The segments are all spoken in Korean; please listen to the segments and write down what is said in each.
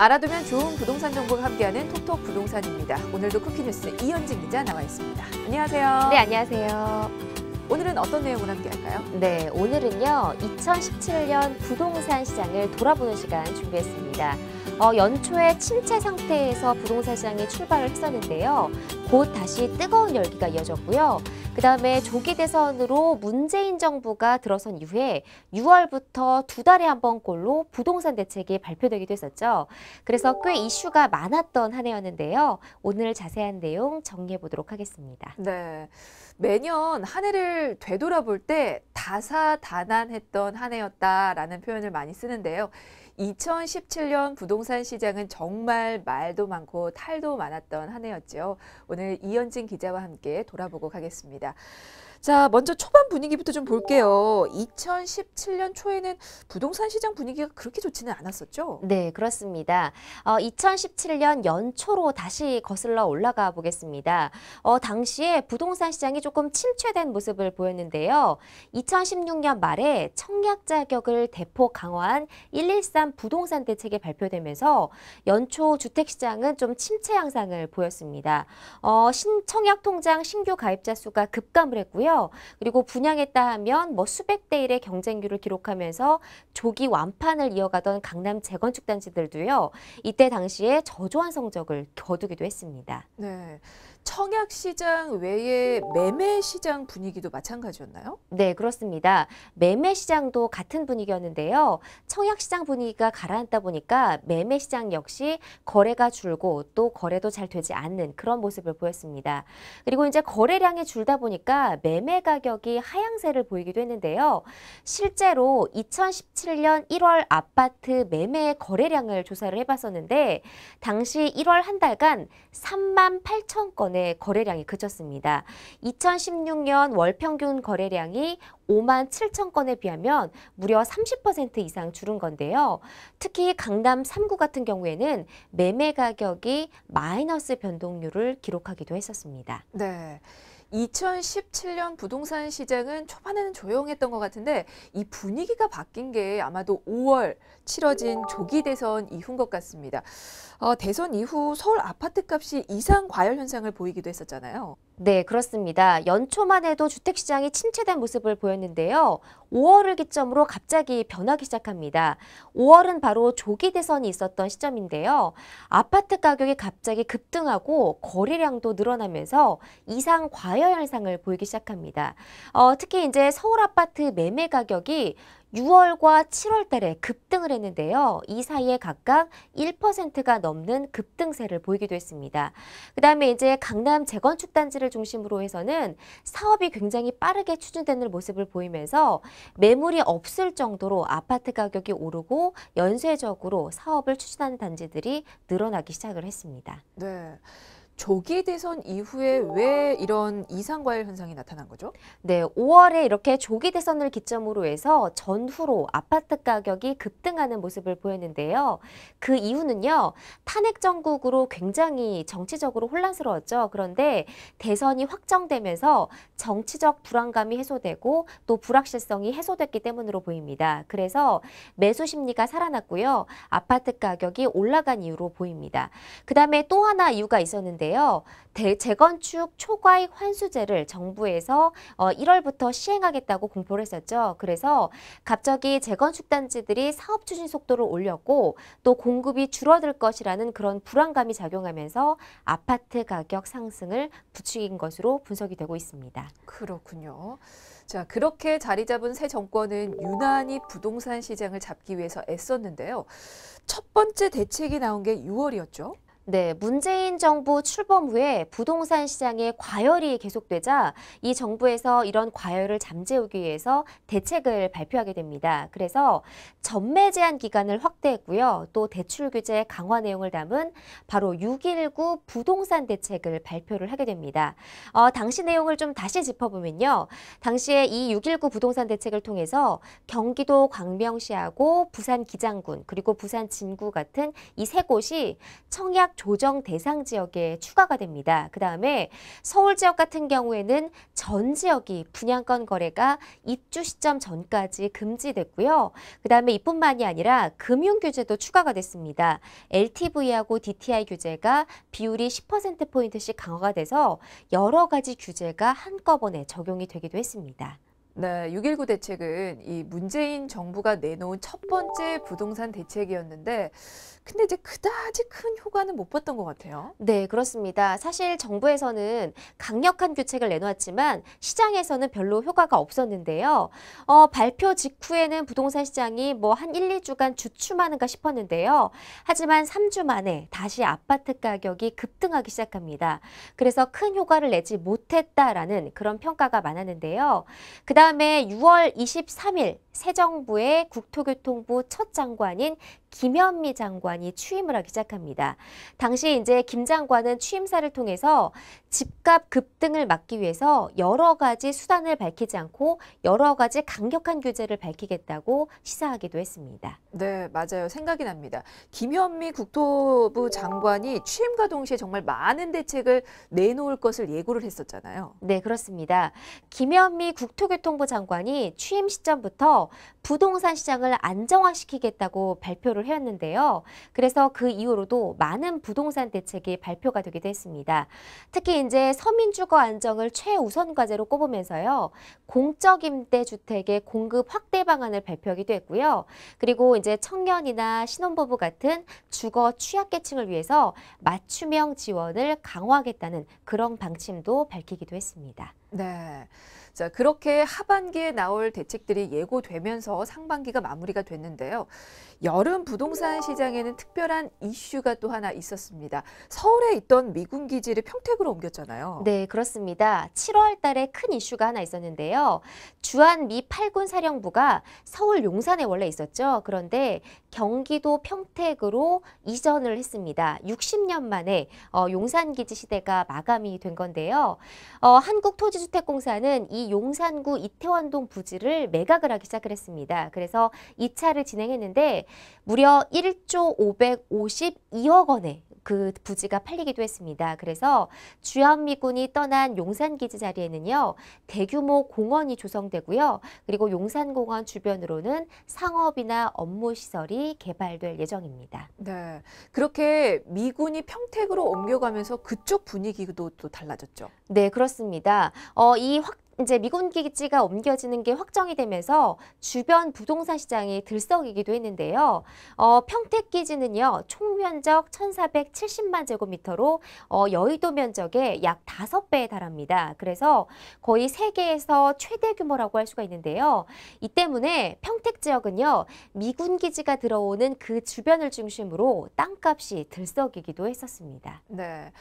알아두면 좋은 부동산 정보를 함께하는 톡톡 부동산입니다. 오늘도 쿠키뉴스 이현진 기자 나와 있습니다. 안녕하세요. 네, 안녕하세요. 오늘은 어떤 내용을 함께할까요? 네, 오늘은요. 2017년 부동산 시장을 돌아보는 시간 준비했습니다. 어, 연초에 침체 상태에서 부동산 시장이 출발을 했었는데요. 곧 다시 뜨거운 열기가 이어졌고요. 그 다음에 조기 대선으로 문재인 정부가 들어선 이후에 6월부터 두 달에 한 번꼴로 부동산 대책이 발표되기도 했었죠. 그래서 꽤 이슈가 많았던 한 해였는데요. 오늘 자세한 내용 정리해 보도록 하겠습니다. 네. 매년 한 해를 되돌아볼 때 다사다난했던 한 해였다라는 표현을 많이 쓰는데요. 2017년 부동산 시장은 정말 말도 많고 탈도 많았던 한 해였죠. 오늘 이현진 기자와 함께 돌아보고 가겠습니다. 자, 먼저 초반 분위기부터 좀 볼게요. 2017년 초에는 부동산 시장 분위기가 그렇게 좋지는 않았었죠? 네, 그렇습니다. 어, 2017년 연초로 다시 거슬러 올라가 보겠습니다. 어, 당시에 부동산 시장이 조금 침체된 모습을 보였는데요. 2016년 말에 청약 자격을 대폭 강화한 113 부동산 대책이 발표되면서 연초 주택 시장은 좀 침체 양상을 보였습니다. 어, 신, 청약 통장 신규 가입자 수가 급감을 했고요. 있는요 그리고 분양했다 하면 뭐 수백 대일의 경쟁률을 기록하면서 조기 완판을 이어가던 강남 재건축 단지들도요. 이때 당시에 저조한 성적을 거두기도 했습니다. 네. 청약 시장 외에 매매 시장 분위기도 마찬가지였나요? 네, 그렇습니다. 매매 시장도 같은 분위기였는데요. 청약 시장 분위기가 가라앉다 보니까 매매 시장 역시 거래가 줄고 또 거래도 잘 되지 않는 그런 모습을 보였습니다. 그리고 이제 거래량이 줄다 보니까 매 매매 가격이 하향세를 보이기도 했는데요. 실제로 2017년 1월 아파트 매매 거래량을 조사를 해봤었는데 당시 1월 한 달간 3만 8천 건의 거래량이 그쳤습니다. 2016년 월 평균 거래량이 5만 7천 건에 비하면 무려 30% 이상 줄은 건데요. 특히 강남 3구 같은 경우에는 매매 가격이 마이너스 변동률을 기록하기도 했었습니다. 네. 2017년 부동산 시장은 초반에는 조용했던 것 같은데 이 분위기가 바뀐 게 아마도 5월 치러진 조기 대선 이후인 것 같습니다. 어, 대선 이후 서울 아파트 값이 이상 과열 현상을 보이기도 했었잖아요. 네, 그렇습니다. 연초만 해도 주택시장이 침체된 모습을 보였는데요. 5월을 기점으로 갑자기 변하기 시작합니다. 5월은 바로 조기 대선이 있었던 시점인데요. 아파트 가격이 갑자기 급등하고 거래량도 늘어나면서 이상 과열 현상을 보이기 시작합니다. 어, 특히 이제 서울 아파트 매매 가격이 6월과 7월 달에 급등을 했는데요. 이 사이에 각각 1%가 넘는 급등세를 보이기도 했습니다. 그 다음에 이제 강남 재건축 단지를 중심으로 해서는 사업이 굉장히 빠르게 추진되는 모습을 보이면서 매물이 없을 정도로 아파트 가격이 오르고 연쇄적으로 사업을 추진하는 단지들이 늘어나기 시작을 했습니다. 네. 조기 대선 이후에 왜 이런 이상과열 현상이 나타난 거죠? 네, 5월에 이렇게 조기 대선을 기점으로 해서 전후로 아파트 가격이 급등하는 모습을 보였는데요. 그 이유는요, 탄핵 정국으로 굉장히 정치적으로 혼란스러웠죠. 그런데 대선이 확정되면서 정치적 불안감이 해소되고 또 불확실성이 해소됐기 때문으로 보입니다. 그래서 매수 심리가 살아났고요. 아파트 가격이 올라간 이유로 보입니다. 그 다음에 또 하나 이유가 있었는데 건데요. 재건축 초과익 환수제를 정부에서 1월부터 어, 시행하겠다고 공포를 했었죠. 그래서 갑자기 재건축 단지들이 사업 추진 속도를 올렸고 또 공급이 줄어들 것이라는 그런 불안감이 작용하면서 아파트 가격 상승을 부추긴 것으로 분석이 되고 있습니다. 그렇군요. 자, 그렇게 자리 잡은 새 정권은 유난히 부동산 시장을 잡기 위해서 애썼는데요. 첫 번째 대책이 나온 게 6월이었죠. 네, 문재인 정부 출범 후에 부동산 시장의 과열이 계속되자 이 정부에서 이런 과열을 잠재우기 위해서 대책을 발표하게 됩니다. 그래서 전매 제한 기간을 확대했고요. 또 대출 규제 강화 내용을 담은 바로 6.19 부동산 대책을 발표를 하게 됩니다. 어, 당시 내용을 좀 다시 짚어보면요. 당시에 이 6.19 부동산 대책을 통해서 경기도 광명시하고 부산 기장군 그리고 부산 진구 같은 이 세 곳이 청약 조정 대상 지역에 추가가 됩니다. 그 다음에 서울 지역 같은 경우에는 전 지역이 분양권 거래가 입주 시점 전까지 금지됐고요. 그 다음에 이뿐만이 아니라 금융 규제도 추가가 됐습니다. LTV하고 DTI 규제가 비율이 10%포인트씩 강화가 돼서 여러 가지 규제가 한꺼번에 적용이 되기도 했습니다. 네, 6.19 대책은 이 문재인 정부가 내놓은 첫 번째 부동산 대책이었는데 근데 이제 그다지 큰 효과는 못 봤던 것 같아요. 네, 그렇습니다. 사실 정부에서는 강력한 규책을 내놓았지만 시장에서는 별로 효과가 없었는데요. 어, 발표 직후에는 부동산 시장이 뭐 한 1, 2주간 주춤하는가 싶었는데요. 하지만 3주 만에 다시 아파트 가격이 급등하기 시작합니다. 그래서 큰 효과를 내지 못했다라는 그런 평가가 많았는데요. 그다음 그 다음에 6월 23일 새 정부의 국토교통부 첫 장관인 김현미 장관이 취임을 하기 시작합니다. 당시 이제 김 장관은 취임사를 통해서 집값 급등을 막기 위해서 여러 가지 수단을 밝히지 않고 여러 가지 강력한 규제를 밝히겠다고 시사하기도 했습니다. 네, 맞아요. 생각이 납니다. 김현미 국토부 장관이 취임과 동시에 정말 많은 대책을 내놓을 것을 예고를 했었잖아요. 네, 그렇습니다. 김현미 국토교통부 장관이 취임 시점부터 해서 부동산 시장을 안정화시키겠다고 발표를 해왔는데요. 그래서 그 이후로도 많은 부동산 대책이 발표가 되기도 했습니다. 특히 이제 서민 주거 안정을 최우선 과제로 꼽으면서요. 공적 임대 주택의 공급 확대 방안을 발표하기도 했고요. 그리고 이제 청년이나 신혼부부 같은 주거 취약계층을 위해서 맞춤형 지원을 강화하겠다는 그런 방침도 밝히기도 했습니다. 네. 자, 그렇게 하반기에 나올 대책들이 예고되면서 하면서 상반기가 마무리가 됐는데요. 여름 부동산 시장에는 특별한 이슈가 또 하나 있었습니다. 서울에 있던 미군 기지를 평택으로 옮겼잖아요. 네, 그렇습니다. 7월 달에 큰 이슈가 하나 있었는데요. 주한 미 8군 사령부가 서울 용산에 원래 있었죠. 그런데 경기도 평택으로 이전을 했습니다. 60년 만에 어, 용산 기지 시대가 마감이 된 건데요. 어, 한국토지주택공사는 이 용산구 이태원동 부지를 매각을 하기 시작 했습니다. 있니다 그래서 2차를 진행했는데 무려 1조 552억 원에 그 부지가 팔리기도 했습니다. 그래서 주한미군이 떠난 용산기지 자리에는요. 대규모 공원이 조성되고요. 그리고 용산공원 주변으로는 상업이나 업무시설이 개발될 예정입니다. 네, 그렇게 미군이 평택으로 옮겨가면서 그쪽 분위기도 또 달라졌죠. 네, 그렇습니다. 어, 이확 이제 미군 기지가 옮겨지는 게 확정이 되면서 주변 부동산 시장이 들썩이기도 했는데요. 어, 평택 기지는요. 총 면적 1,470만 제곱미터로 어, 여의도 면적의 약 5배에 달합니다. 그래서 거의 세계에서 최대 규모라고 할 수가 있는데요. 이 때문에 평택 지역은요. 미군 기지가 들어오는 그 주변을 중심으로 땅값이 들썩이기도 했었습니다. 네.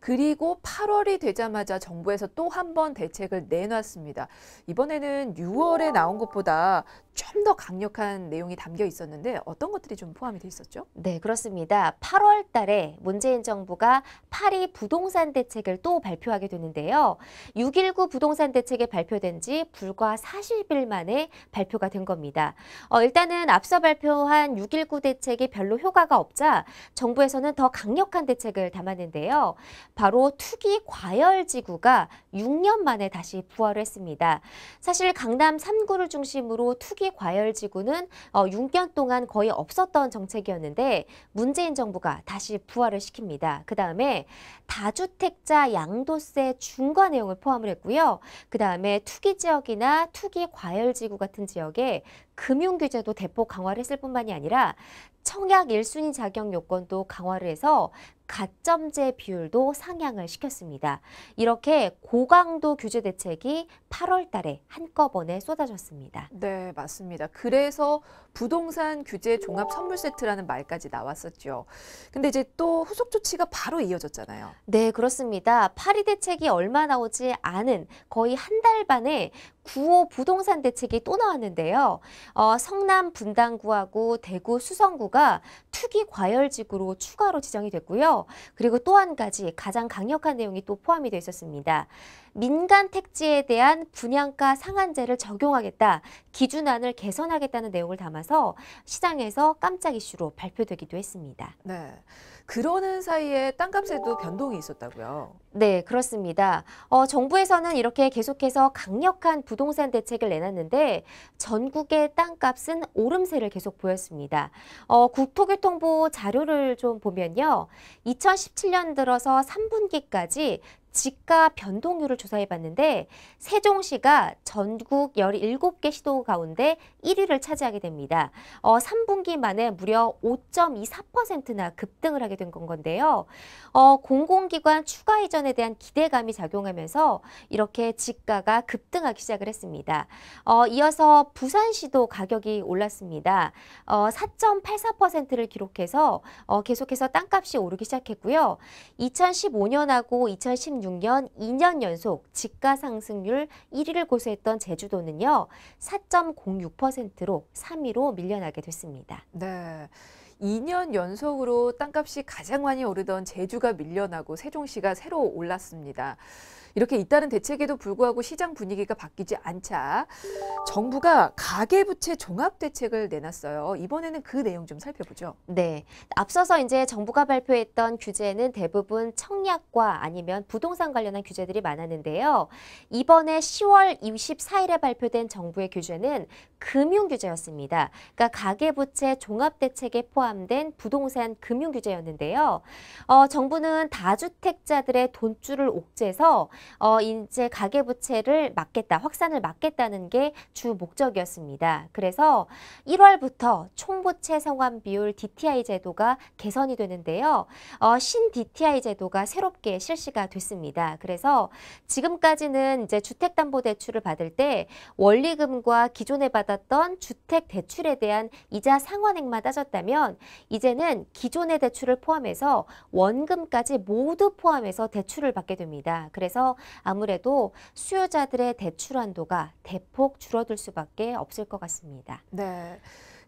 그리고 8월이 되자마자 정부에서 또 한 번 대책을 내놨습니다. 이번에는 6월에 나온 것보다 좀 더 강력한 내용이 담겨 있었는데 어떤 것들이 좀 포함이 돼 있었죠? 네, 그렇습니다. 8월 달에 문재인 정부가 파리 부동산 대책을 또 발표하게 되는데요. 6.19 부동산 대책이 발표된 지 불과 40일 만에 발표가 된 겁니다. 어, 일단은 앞서 발표한 6.19 대책이 별로 효과가 없자 정부에서는 더 강력한 대책을 담았는데요. 바로 투기 과열 지구가 6년 만에 다시 부활을 했습니다. 사실 강남 3구를 중심으로 투기 과열 지구는 6년 어, 동안 거의 없었던 정책이었는데 문재인 정부가 다시 부활을 시킵니다. 그 다음에 다주택자 양도세 중과 내용을 포함을 했고요. 그 다음에 투기 지역이나 투기 과열 지구 같은 지역에 금융 규제도 대폭 강화를 했을 뿐만이 아니라 청약 1순위 자격 요건도 강화를 해서 가점제 비율도 상향을 시켰습니다. 이렇게 고강도 규제 대책이 8월 달에 한꺼번에 쏟아졌습니다. 네, 맞습니다. 그래서 부동산 규제 종합 선물 세트라는 말까지 나왔었죠. 근데 이제 또 후속 조치가 바로 이어졌잖아요. 네, 그렇습니다. 파리 대책이 얼마 나오지 않은 거의 한 달 반에 9호 부동산 대책이 또 나왔는데요. 어, 성남 분당구하고 대구 수성구가 투기 과열지구로 추가로 지정이 됐고요. 그리고 또 한 가지 가장 강력한 내용이 또 포함이 되어 있었습니다. 민간 택지에 대한 분양가 상한제를 적용하겠다, 기준안을 개선하겠다는 내용을 담아서 시장에서 깜짝 이슈로 발표되기도 했습니다. 네. 그러는 사이에 땅값에도 변동이 있었다고요. 네, 그렇습니다. 어, 정부에서는 이렇게 계속해서 강력한 부동산 대책을 내놨는데 전국의 땅값은 오름세를 계속 보였습니다. 어, 국토교통부 자료를 좀 보면요. 2017년 들어서 3분기까지 지가 변동률을 조사해 봤는데 세종시가 전국 17개 시도 가운데 1위를 차지하게 됩니다. 어, 3분기 만에 무려 5.24%나 급등을 하게 된건데요 어, 공공기관 추가 이전에 대한 기대감이 작용하면서 이렇게 지가가 급등하기 시작을 했습니다. 어, 이어서 부산시도 가격이 올랐습니다. 어, 4.84%를 기록해서 어, 계속해서 땅값이 오르기 시작했고요. 2015년하고 2016년 2006년 2년 연속 지가 상승률 1위를 고수했던 제주도는요. 4.06%로 3위로 밀려나게 됐습니다. 네. 2년 연속으로 땅값이 가장 많이 오르던 제주가 밀려나고 세종시가 새로 올랐습니다. 이렇게 잇따른 대책에도 불구하고 시장 분위기가 바뀌지 않자 정부가 가계부채 종합대책을 내놨어요. 이번에는 그 내용 좀 살펴보죠. 네. 앞서서 이제 정부가 발표했던 규제는 대부분 청약과 아니면 부동산 관련한 규제들이 많았는데요. 이번에 10월 24일에 발표된 정부의 규제는 금융 규제였습니다. 그러니까 가계부채 종합대책에 포함된 부동산 금융 규제였는데요. 어, 정부는 다주택자들의 돈줄을 옥죄해서 어, 이제 가계부채를 막겠다, 확산을 막겠다는 게 주 목적이었습니다. 그래서 1월부터 총부채 상환 비율 DTI 제도가 개선이 되는데요. 어, 신 DTI 제도가 새롭게 실시가 됐습니다. 그래서 지금까지는 이제 주택담보대출을 받을 때 원리금과 기존에 받았던 주택대출에 대한 이자 상환액만 따졌다면 이제는 기존의 대출을 포함해서 원금까지 모두 포함해서 대출을 받게 됩니다. 그래서 아무래도 수요자들의 대출 한도가 대폭 줄어들 수밖에 없을 것 같습니다. 네.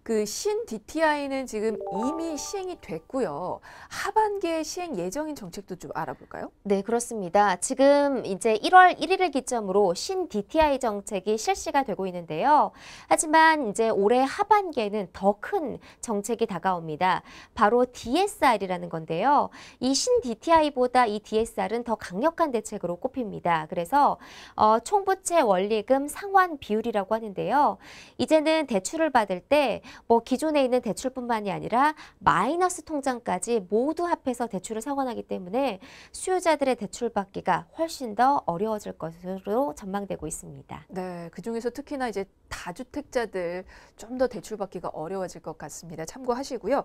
그신 DTI는 지금 이미 시행이 됐고요. 하반기에 시행 예정인 정책도 좀 알아볼까요? 네, 그렇습니다. 지금 이제 1월 1일을 기점으로 신 DTI 정책이 실시가 되고 있는데요. 하지만 이제 올해 하반기에는 더 큰 정책이 다가옵니다. 바로 DSR이라는 건데요. 이 신 DTI보다 이 DSR은 더 강력한 대책으로 꼽힙니다. 그래서 어, 총부채 원리금 상환 비율이라고 하는데요. 이제는 대출을 받을 때뭐 기존에 있는 대출뿐만이 아니라 마이너스 통장까지 모두 합해서 대출을 상환하기 때문에 수요자들의 대출 받기가 훨씬 더 어려워질 것으로 전망되고 있습니다. 네, 그중에서 특히나 이제 다주택자들 좀 더 대출받기가 어려워질 것 같습니다. 참고하시고요.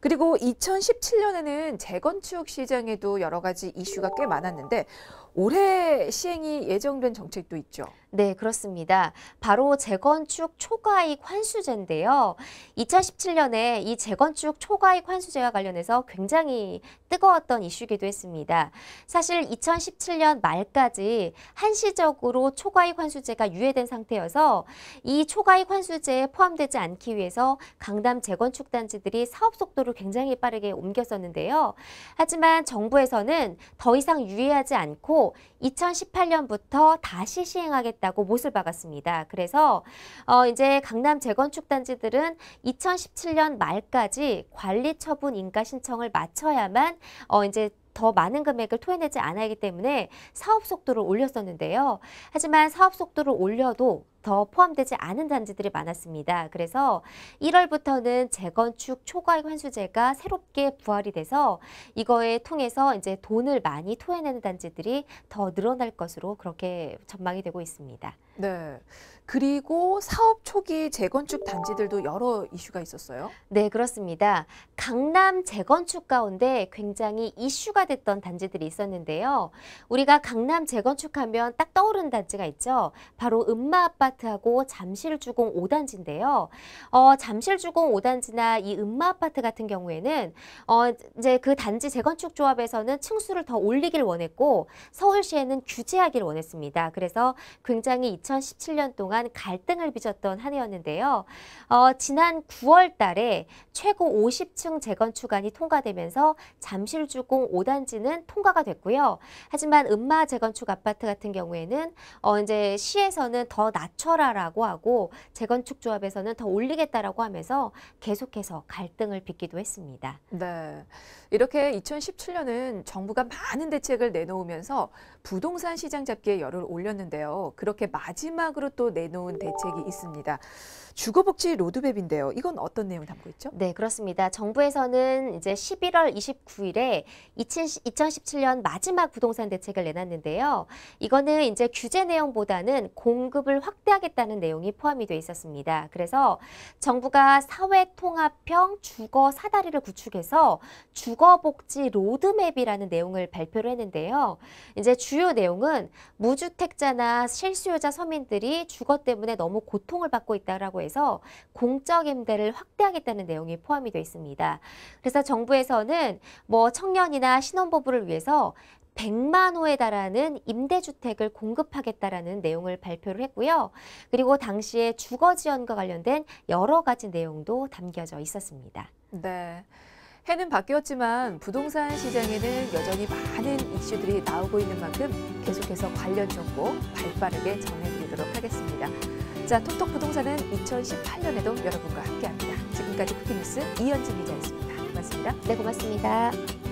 그리고 2017년에는 재건축 시장에도 여러 가지 이슈가 꽤 많았는데 올해 시행이 예정된 정책도 있죠. 네, 그렇습니다. 바로 재건축 초과익 환수제인데요. 2017년에 이 재건축 초과익 환수제와 관련해서 굉장히 뜨거웠던 이슈기도 했습니다. 사실 2017년 말까지 한시적으로 초과익 환수제가 유예된 상태여서 이 초과익 환수제에 포함되지 않기 위해서 강남 재건축 단지들이 사업 속도를 굉장히 빠르게 옮겼었는데요. 하지만 정부에서는 더 이상 유예하지 않고 2018년부터 다시 시행하겠다고 못을 박았습니다. 그래서 어 이제 강남 재건축 단지들은 2017년 말까지 관리 처분 인가 신청을 마쳐야만 어 이제 더 많은 금액을 토해내지 않아야 하기 때문에 사업 속도를 올렸었는데요. 하지만 사업 속도를 올려도 더 포함되지 않은 단지들이 많았습니다. 그래서 1월부터는 재건축 초과액 환수제가 새롭게 부활이 돼서 이거에 통해서 이제 돈을 많이 토해내는 단지들이 더 늘어날 것으로 그렇게 전망이 되고 있습니다. 네. 그리고 사업 초기 재건축 단지들도 여러 이슈가 있었어요. 네, 그렇습니다. 강남 재건축 가운데 굉장히 이슈가 됐던 단지들이 있었는데요. 우리가 강남 재건축하면 딱 떠오르는 단지가 있죠. 바로 음마 아빠 아파트하고 잠실주공 5단지인데요. 어, 잠실주공 5단지나 이 음마 아파트 같은 경우에는 어, 이제 그 단지 재건축 조합에서는 층수를 더 올리길 원했고 서울시에는 규제하길 원했습니다. 그래서 굉장히 2017년 동안 갈등을 빚었던 한 해였는데요. 어, 지난 9월 달에 최고 50층 재건축안이 통과되면서 잠실주공 5단지는 통과가 됐고요. 하지만 음마 재건축 아파트 같은 경우에는 어, 이제 시에서는 더낮 낮춰라라고 하고 재건축 조합에서는 더 올리겠다라고 하면서 계속해서 갈등을 빚기도 했습니다. 네. 이렇게 2017년은 정부가 많은 대책을 내놓으면서 부동산 시장 잡기에 열을 올렸는데요. 그렇게 마지막으로 또 내놓은 대책이 있습니다. 주거복지 로드맵인데요. 이건 어떤 내용 담고 있죠? 네, 그렇습니다. 정부에서는 이제 11월 29일에 2017년 마지막 부동산 대책을 내놨는데요. 이거는 이제 규제 내용보다는 공급을 확대하겠다는 내용이 포함이 돼 있었습니다. 그래서 정부가 사회 통합형 주거 사다리를 구축해서 주거복지 로드맵이라는 내용을 발표를 했는데요. 이제 주요 내용은 무주택자나 실수요자 서민들이 주거 때문에 너무 고통을 받고 있다라고 해서 정부서 공적 임대를 확대하겠다는 내용이 포함이 되어 있습니다. 그래서 정부에서는 뭐 청년이나 신혼부부를 위해서 100만 호에 달하는 임대주택을 공급하겠다라는 내용을 발표를 했고요. 그리고 당시에 주거지원과 관련된 여러 가지 내용도 담겨져 있었습니다. 네. 해는 바뀌었지만 부동산 시장에는 여전히 많은 이슈들이 나오고 있는 만큼 계속해서 관련 정보 발빠르게 전해드리도록 하겠습니다. 자, 톡톡 부동산은 2018년에도 여러분과 함께합니다. 지금까지 쿠키뉴스 이현진 기자였습니다. 고맙습니다. 네, 고맙습니다.